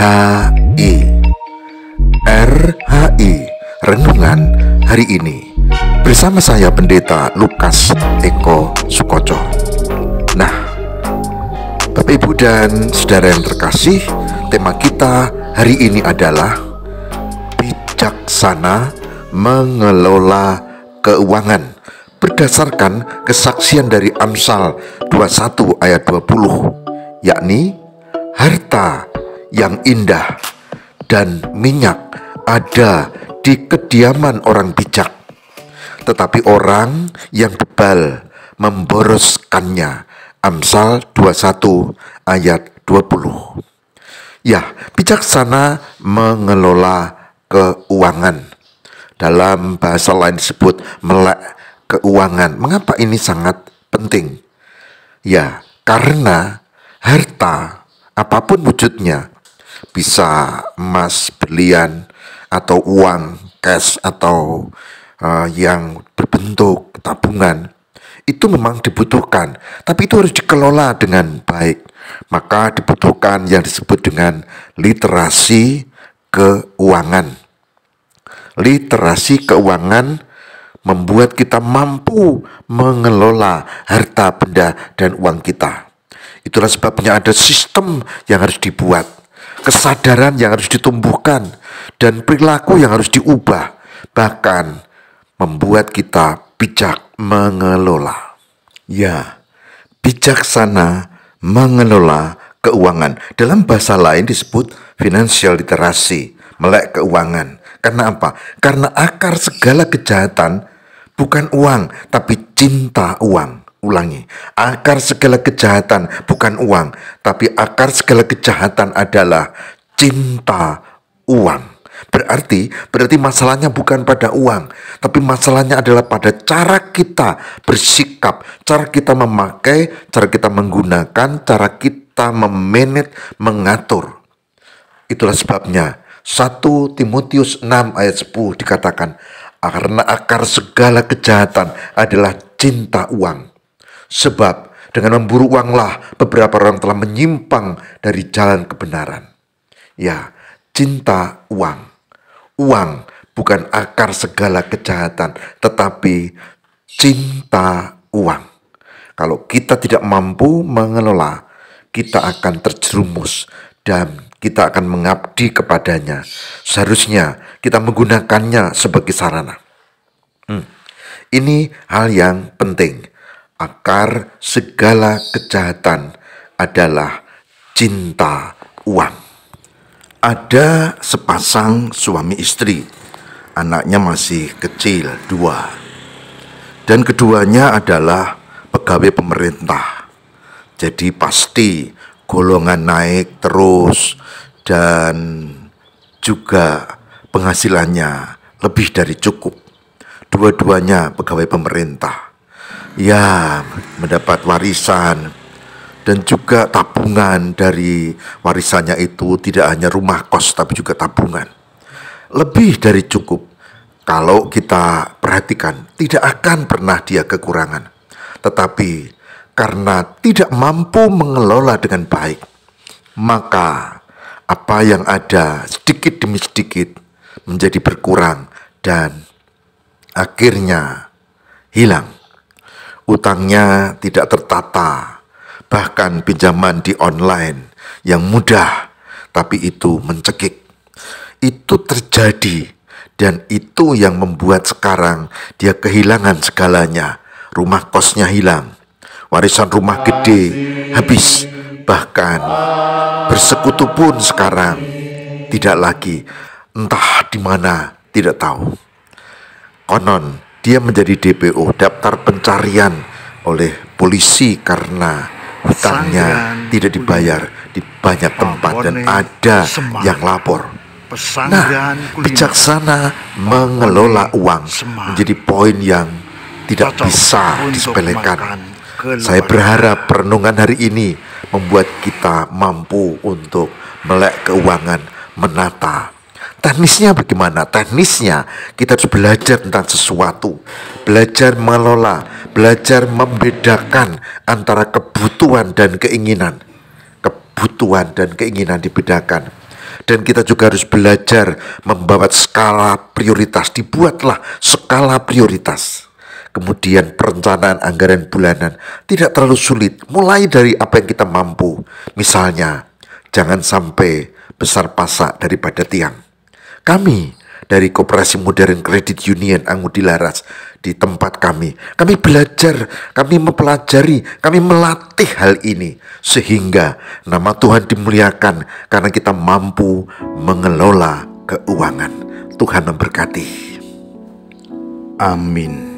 RHI. RHI Renungan hari ini bersama saya Pendeta Lukas Eko Sukoco. Nah, Bapak Ibu dan saudara yang terkasih, tema kita hari ini adalah bijaksana mengelola keuangan berdasarkan kesaksian dari Amsal 21 ayat 20 yakni harta yang indah dan minyak ada di kediaman orang bijak, tetapi orang yang bebal memboroskannya. Amsal 21 ayat 20. Ya, bijaksana mengelola keuangan. Dalam bahasa lain disebut melek keuangan. Mengapa ini sangat penting? Ya, karena harta apapun wujudnya bisa emas, belian atau uang, cash, atau uh, yang berbentuk tabungan, itu memang dibutuhkan, tapi itu harus dikelola dengan baik. Maka dibutuhkan yang disebut dengan literasi keuangan. Literasi keuangan membuat kita mampu mengelola harta benda dan uang kita. Itulah sebabnya ada sistem yang harus dibuat kesadaran yang harus ditumbuhkan, dan perilaku yang harus diubah, bahkan membuat kita bijak mengelola. Ya, bijaksana mengelola keuangan. Dalam bahasa lain disebut financial literasi, melek keuangan. Karena apa? Karena akar segala kejahatan bukan uang, tapi cinta uang ulangi, akar segala kejahatan bukan uang, tapi akar segala kejahatan adalah cinta uang. Berarti, berarti masalahnya bukan pada uang, tapi masalahnya adalah pada cara kita bersikap, cara kita memakai, cara kita menggunakan, cara kita memanage, mengatur. Itulah sebabnya 1 Timotius 6 ayat 10 dikatakan, karena akar segala kejahatan adalah cinta uang. Sebab dengan memburu uanglah beberapa orang telah menyimpang dari jalan kebenaran. Ya, cinta uang. Uang bukan akar segala kejahatan, tetapi cinta uang. Kalau kita tidak mampu mengelola, kita akan terjerumus dan kita akan mengabdi kepadanya. Seharusnya kita menggunakannya sebagai sarana. Hmm. Ini hal yang penting akar segala kejahatan adalah cinta uang. Ada sepasang suami istri, anaknya masih kecil, dua. Dan keduanya adalah pegawai pemerintah. Jadi pasti golongan naik terus dan juga penghasilannya lebih dari cukup. Dua-duanya pegawai pemerintah ya mendapat warisan dan juga tabungan dari warisannya itu tidak hanya rumah kos tapi juga tabungan. Lebih dari cukup kalau kita perhatikan tidak akan pernah dia kekurangan. Tetapi karena tidak mampu mengelola dengan baik, maka apa yang ada sedikit demi sedikit menjadi berkurang dan akhirnya hilang utangnya tidak tertata, bahkan pinjaman di online yang mudah, tapi itu mencekik. Itu terjadi, dan itu yang membuat sekarang dia kehilangan segalanya. Rumah kosnya hilang, warisan rumah gede habis, bahkan bersekutu pun sekarang tidak lagi, entah di mana, tidak tahu. Konon dia menjadi DPO, daftar pencarian oleh polisi karena hutangnya tidak dibayar di banyak tempat dan ada yang lapor. Nah, bijaksana mengelola uang menjadi poin yang tidak bisa disepelekan. Saya berharap perenungan hari ini membuat kita mampu untuk melek keuangan, menata Teknisnya bagaimana? Teknisnya kita harus belajar tentang sesuatu, belajar mengelola, belajar membedakan antara kebutuhan dan keinginan. Kebutuhan dan keinginan dibedakan. Dan kita juga harus belajar membawa skala prioritas, dibuatlah skala prioritas kemudian perencanaan anggaran bulanan tidak terlalu sulit. Mulai dari apa yang kita mampu, misalnya, jangan sampai besar pasak daripada tiang. Kami dari Koperasi Modern Kredit Union Angudi Laras di tempat kami. Kami belajar, kami mempelajari, kami melatih hal ini sehingga nama Tuhan dimuliakan karena kita mampu mengelola keuangan. Tuhan memberkati. Amin.